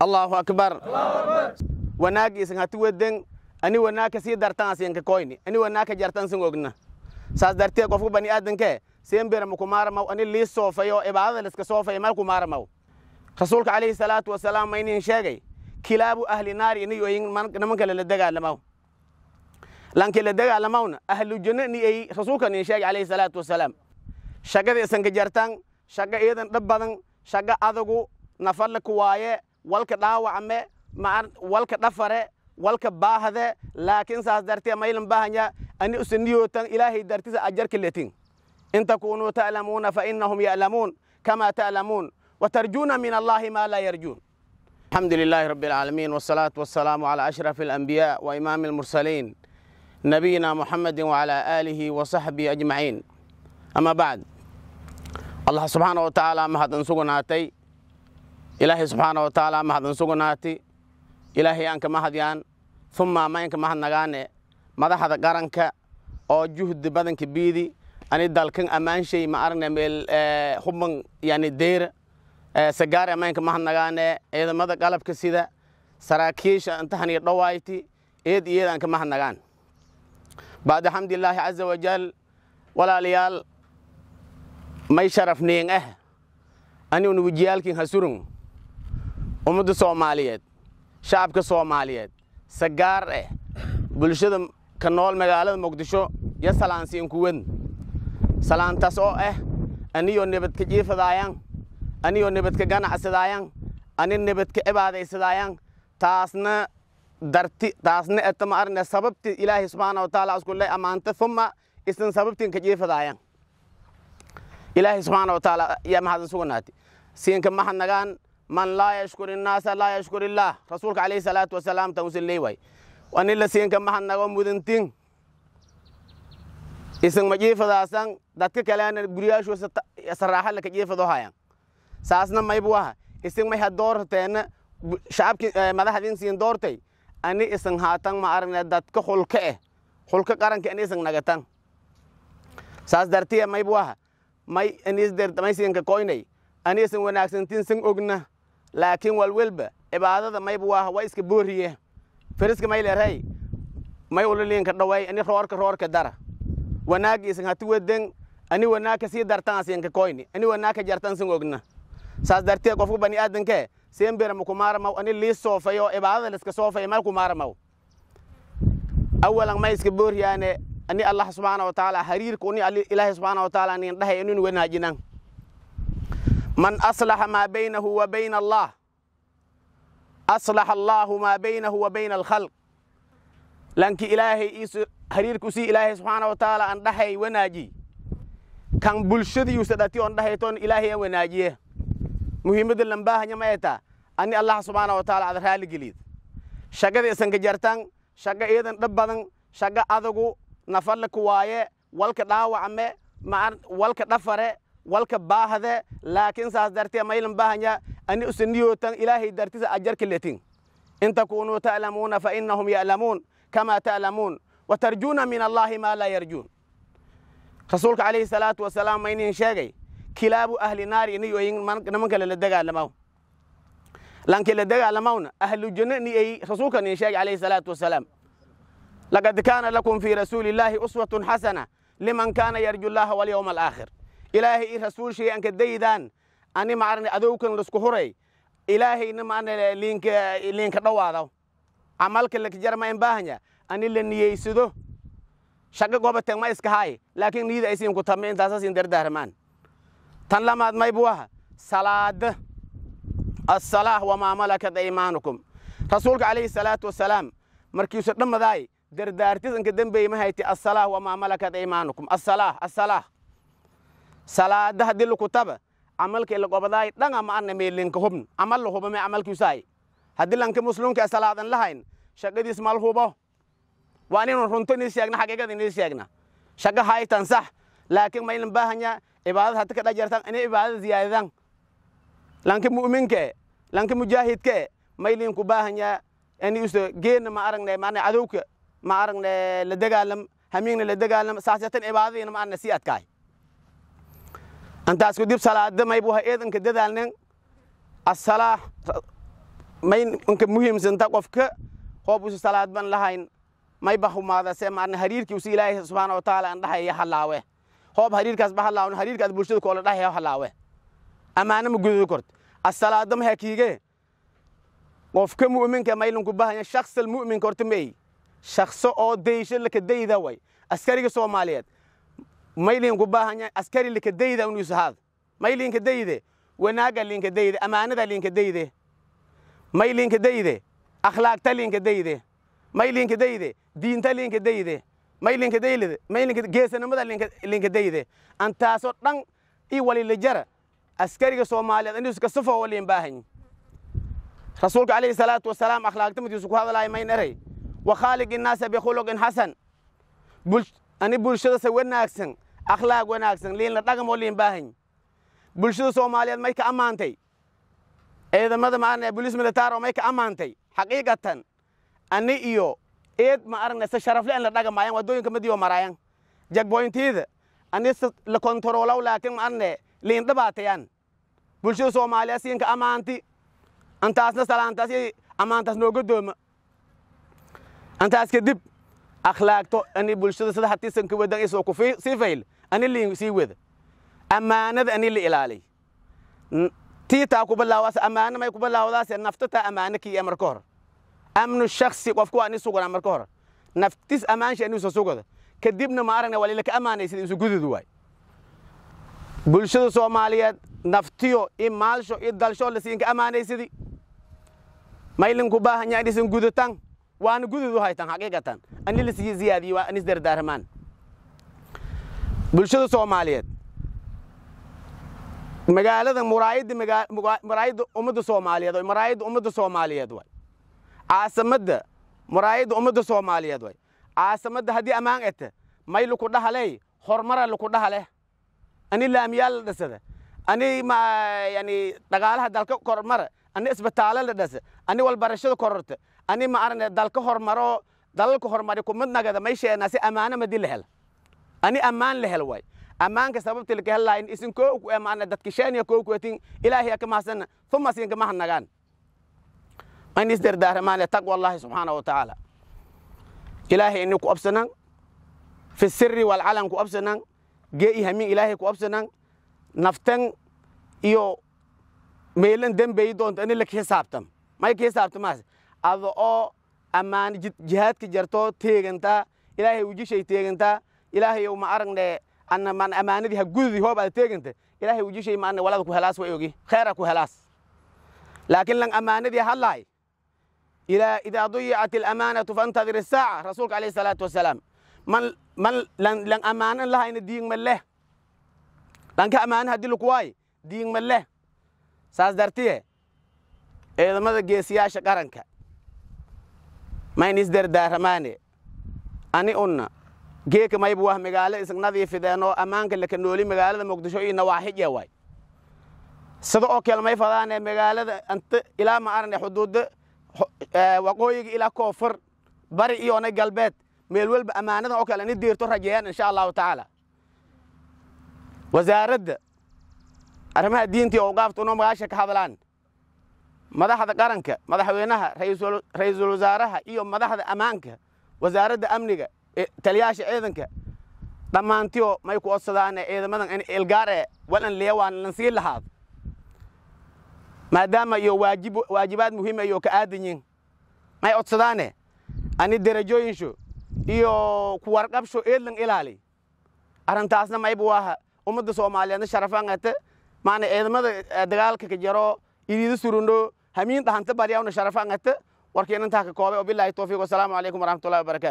allahu akbar wanaag isangati wedeng ani wanaag kasi dartan asiyanka koyni ani wanaagka ka jartan singogna saas dartee qofka bani aadanke sembera makumaaramaw ani lii soofayo ibaadada laska soofaya mal kumaaramaw rasuulka calayhi salaatu wasalaam maynin sheegay kilaabu ahli naari ini yoyin nimanka lala dagaalamaw lanki la dagaalamawna ahlu janno rasuulka nin sheegay calayhi salaatu wasalaam shagada isanka jartan shaga iyadan dhab badan shaga adagu nafadle kuwaaye walka dhaawacme walka dhafare walka baahde laakiin saas dartiya maylan baahanya ani usaniyootan ilaahay dartisa ajarka letin in takunuu ta'lamuuna fa innahum ya'lamuun kama ta'lamuun watarjuuna min allaahi maa laa yarjuun الحمد لله رب العالمين والصلاة والسلام على أشرف الأنبياء وإمام المرسلين نبينا محمد وعلى آله وصحبه أجمعين أما بعد الله سبحانه وتعالى ما هتنسونا هاتي ilaahay subxaana wa taaalaa mahadun sugnaati ilaahay aanka mahadyaan uma humma maynka mahadnagaane madaxda qaranka oo juhdi badanka biidi ani dalkan ammaanshay ma aragna meel eh, huban yani deyra eh, sagaare maynka mahadnagaane ciidamada qalabka sida saraakiisha intahan iyo dhawayti eed iyo eed aanka mahadnagaan bacda xamdilaahi caza wajal walaalayaal may sharaf niing ah aniu wajiyaalkin hasurung ummadda soomaaliyeed shacabka soomaaliyeed sagaar eh bulshada ka nool magaalada muqdisho iyo salaansiinkuwan salaantaas oo ah eh, aniyoo nabadka jiifadaayan aniyoo nabadka ganacsadaayan ani nabadka cibaadaysadaayan taasna darti taasna etama arne sababti ilaahi subxaana wa taala iskulle ammaanta uma isan sababtin ka jiifadaayan ilaahay subxaana wa taala yaa mahadin suganaati siinka mahadnagaan man laa yashkur innaasa laa yashkur illaah rasuulka calayhi salaatu wasalaam tanusilley way waan ila siinka maxan nago mudantin isang majiifadaasan dadka kaleana guryaashuusa saraaxala ka jiifadohayan saasna maybuwaha isang mayha doorteenna shacabki eh, madaxdin siin doortay ani isang haatan ma aragna dadka xulka eh xulka qaranka ani isang nagatan saas dartiya maybuwaha may anisdertamay koynay ani isang wanaagsantin sang ogna laakiin walwalba cibaadada mayba waa waa iska booriye feriska may leeray may uliliinka dhaway ani roorka roorka dara wanaagiisan hati wedeng ani wanaagka sii dartanasiinka koyni ani wanaagka jartansin ogna saas dartee qofka baniaadanke sembera makumaaramaw ani liis soofayo cibaadada liska soofaya mal kumaaramaw awalan may iska booriyaane ani allah subxaana wa tacaala hariirka uni ilaahi subxaana wa tacaala nin dhahay inuun wanaajinan man aslaxa maa baynahu wa bayna allaah aslaxa allaahu maa baynahu wa bayna alkhalq lanki ilaahay iisu hariirkusii ilaahay subxaana wa tacaala an dhahay wanaaji kan bulshadiiusa dhati on dhahay ilaahay an wanaajiye muhiimadda lambaahanyama eta ani allah subxaana wa taala ad raaligeliid shagada isanka jartan shaga iidan dhab badan shaga adagu nafadlaku waaye walka dhaawacme ma'an walka dhafare walka baahde laakiin saas dartee maylan baahanya ani usaniyotan ilaahay dartisa ajarka letin in ta'lamuuna fa innahum kamaa ta'lamuun wa min allaahi maa laa yarjuun rasuulka calayhi salaatu wasalaam maynihin sheegay kilaabu ahli naari iniyo ayin nimanka dagaalamaw lanki la dagaalamawna ahlu janno ini ay rasuulka nin sheegay calayhi salaatu wasalaam laqad kaana lakum fii rasuuli illaahi uswatun xasana liman kaana yarju llaha walyowma alaakhir ilaahay i rasuulshay anka daydaan ani maarane adowkan lasku huray ilaahayna maarane liinka liinka dhawaado camalka lakajarma in baahanya ani la niyeysado shaqo gooba tegma iska haay laakiin niyada aysiin ku tame intaasas in dardaarmaan tan lamaad maybu aha salaada assalaah wamaa malakat aymaanukum rasuulka calayhi salaatu wasalaam markiisu dhammadaay dardaartis inka dembeey ma hayti assalaah wamaa malakat aymaanukum assalaah assalaah salaada haddii lukutaba camalkii lagobadaay dhan ama ana meelinka hubn amal la hubo me camalkiisaay haddii lanka muslimka salaadan lahayn shaqadiis mal hubo waa inaynu runto inii sheegna xaqiiqada inii sheegna shaqa haytan sax laakiin maynan baahanya cibaadada hati kadha jartan inay cibaadada ziyaadadan lanka mu'minke lanka mujaahidke maylin ku baahanya inay ma aragne maana cadowka ma aragne la dagaalam hamiingna la dagaalam saasatan cibaadadiina ma arna sii adkaay antaas kadib salaada maybwaha eedanka dadaalnan asalaa may inka muhiimsanta qofka hoobusu salaad ban lahayn mayba humaadase maarna hariirkiisu ilaahay subxaana wa tacaala an dhahaya halaawe hoob hariirkaasba halaawn hariirkaas bulshada koola dhahaya halaawe ammaano ma gududi kort asalaada maha kiige qofka mu'minka maylinku bahanya shakhsal mu'minka horta ma ey oo daysho laka dayda way askariga soomaaliyeed mayliinku baahanya askari linkadayda unuusu haad may linkadayde wanaaga linkadayde amaanada linkadayde may linkadayde akhlaaqta linkadayde may linkadayde diinta linkadayde geesanimada linkadayde antaasoo dhan i walilijara askariga soomaaliyeed inuusu kasafoo walin baahany rasuulka alayhi salaatu wasalaam akhlaaqtamadiisu ku hadalaayo mayn eray wa khaaliq innaasa bikhuluqin xasan ani bulshadasa wanaagsan akhlaaq wanaagsan liin la dhagamoo liin baahan bulshada soomaaliyeed may ka ammaantay ciidamada maaragna bolis militaaro may ka ammaantay xaqiiqatan ani iyo eed ma aragna se sharafle in la dhagamayan waddooyinka madiyo marayan jagboyntiyada ani se la kontaroolaw laakiin ma aragna liin dhibaatayan bulshada soomaaliyeed siinka ammaanti antaasna salaantaas iyo ammaantaas noo godooma antaas kadib akhlaaqto ani bulshada sida hatiisan wadan isoo ku fayl ani sii wada ammaanada ani la ilaalay tiitaa kuba laawaas ammaano may kuba laawadaase naftataa ammaano kiiya marka hor amnu shaksi qofku waa ani suganaa marka hor naftis ammaansha anuusa sugada kadibna ma aragna walila ka ammaanaysida isu gududu waay bulshada soomaaliyeed naftiyo i maalsho i dalsho lasiinka ammaanaysidi maylinku baahanya anisan gudutan waana gududu haytan xaqiiqatan ani lasiyi ziyaadiyo waa anis dardaarmaan bulshada soomaaliyeed magaalada maraayidda ummadda soomaaliyeed maraayidda ummadda soomaaliyeed way caasimadda maraayidda ummadda soomaaliyeed way caasimadda haddii ammaan ete may laku dhahaley horumara laku dhahaleh ani laamiyaal la dhasada ani yani dhaqaalaha dalka kormara ani isbitaalo la dhasa ani walbarashada kororta ani ma arane dalka hormaro dalalka hormari kumid nagada may sheena si ammaano madi la hela ani ammaan la hel way ammaanka sababta laka hella in isin koo ku emaana dadka koo ku atin ka mahsan thumma sin ka mahnagan man isdar daarmaan taqwa allah wa ta'ala ilaahay in ku absanan fi sirri wal alan ku absanan geey hami ilaahay ku absanan naftan iyo meelan dambay doonta in la xisaabtam may xisaabtamaas ado oo ammaan jihaadka jarto teeganta ilaahay wajishay teeganta ilaahayow ma aragne annamaan ammaanadii ha gududi hoobaad teegante ilaahay u jishay maanne walada ku helaas way ogi kheera ku helaas laakiin lan ammaanadii hadlahay ilaa idaa duyicat alamaanatu fantadir asaaca rasuulka alayhi salaatu wasalaam man man lan lan amaanan lahayna diigma leh lanka ammaana hadii laku waaye diigma leh saas dartiye ciidamada geesiyaasha qaranka mayn isdardaaramaane ani unna geeka mayba wah magaalo isag nadiifideen oo ammaanka laka nooli magaalada muqdisho iyo nawaaxij waay sida oo kale may fadaanee magaalada anta ilaa ma xuduudo eh, waqooyiga ilaa koonfur bari iyo onay galbeed meel walba ammaanadan oo kale ni diirto rajeeyaan insha allahu tacaala wasaaradda arrimaha diintii oo uqaabta inoo magaasha ka hadlaan madaxda qaranka madaxweynaha ra'iisul wasaaraha iyo madaxda ammaanka wasaaradda amniga E, taliyaasha ciidanka dhammaantiyo may ku odsadaan ciidamadan in ilgaare walan leewaan lan sii lahaad maadaama iyo waajibaad muhiima ah iyo ka aadanyin yihin may odsadaane ani derajooyinsho iyo ku warqabsho eedlan ilaali arrintaasna mayba waaha ummadda soomaaliyeedna sharafaan ate ah maana ciidamada eh, dagaalka ka jaro idiida surundho hamiin dhahanta baryawna sharafaan ate ah warkiinantaa ka koobay wabilaahi towfiiq wasalaamu calaykum waraxmatullahi wabarakatu